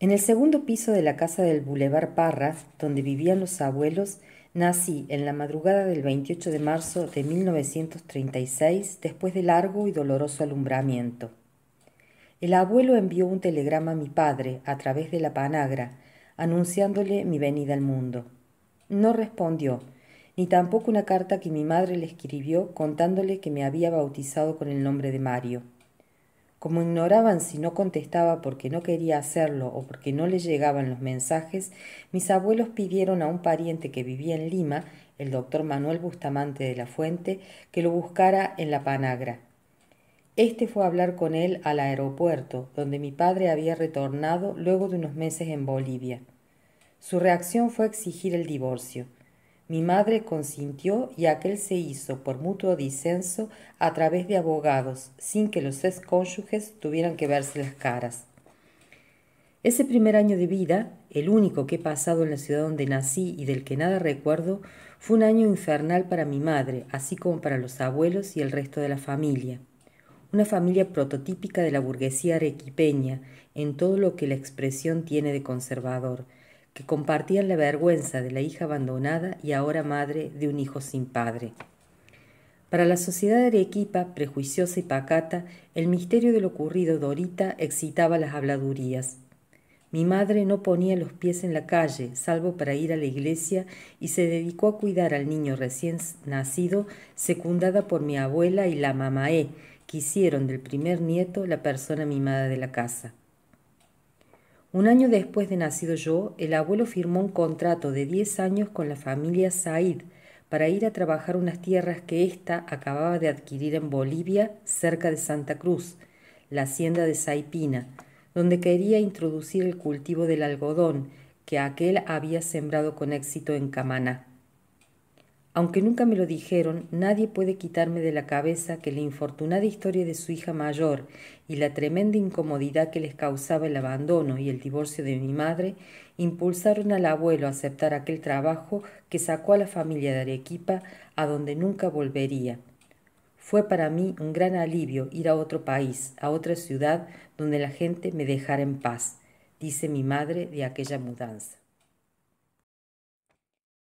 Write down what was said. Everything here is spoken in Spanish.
En el segundo piso de la casa del Boulevard Parras, donde vivían los abuelos, nací en la madrugada del 28 de marzo de 1936 después de largo y doloroso alumbramiento. El abuelo envió un telegrama a mi padre a través de la panagra, anunciándole mi venida al mundo. No respondió, ni tampoco una carta que mi madre le escribió contándole que me había bautizado con el nombre de Mario. Como ignoraban si no contestaba porque no quería hacerlo o porque no le llegaban los mensajes, mis abuelos pidieron a un pariente que vivía en Lima, el doctor Manuel Bustamante de la Fuente, que lo buscara en la Panagra. Este fue a hablar con él al aeropuerto, donde mi padre había retornado luego de unos meses en Bolivia. Su reacción fue exigir el divorcio. Mi madre consintió y aquel se hizo por mutuo disenso a través de abogados, sin que los ex-cónyuges tuvieran que verse las caras. Ese primer año de vida, el único que he pasado en la ciudad donde nací y del que nada recuerdo, fue un año infernal para mi madre, así como para los abuelos y el resto de la familia. Una familia prototípica de la burguesía arequipeña, en todo lo que la expresión tiene de conservador – que compartían la vergüenza de la hija abandonada y ahora madre de un hijo sin padre. Para la sociedad de arequipa, prejuiciosa y pacata, el misterio de lo ocurrido Dorita excitaba las habladurías. Mi madre no ponía los pies en la calle, salvo para ir a la iglesia, y se dedicó a cuidar al niño recién nacido, secundada por mi abuela y la E, que hicieron del primer nieto la persona mimada de la casa. Un año después de nacido yo, el abuelo firmó un contrato de 10 años con la familia Said para ir a trabajar unas tierras que ésta acababa de adquirir en Bolivia, cerca de Santa Cruz, la hacienda de Saipina, donde quería introducir el cultivo del algodón que aquel había sembrado con éxito en Camaná. Aunque nunca me lo dijeron, nadie puede quitarme de la cabeza que la infortunada historia de su hija mayor y la tremenda incomodidad que les causaba el abandono y el divorcio de mi madre impulsaron al abuelo a aceptar aquel trabajo que sacó a la familia de Arequipa a donde nunca volvería. Fue para mí un gran alivio ir a otro país, a otra ciudad donde la gente me dejara en paz, dice mi madre de aquella mudanza.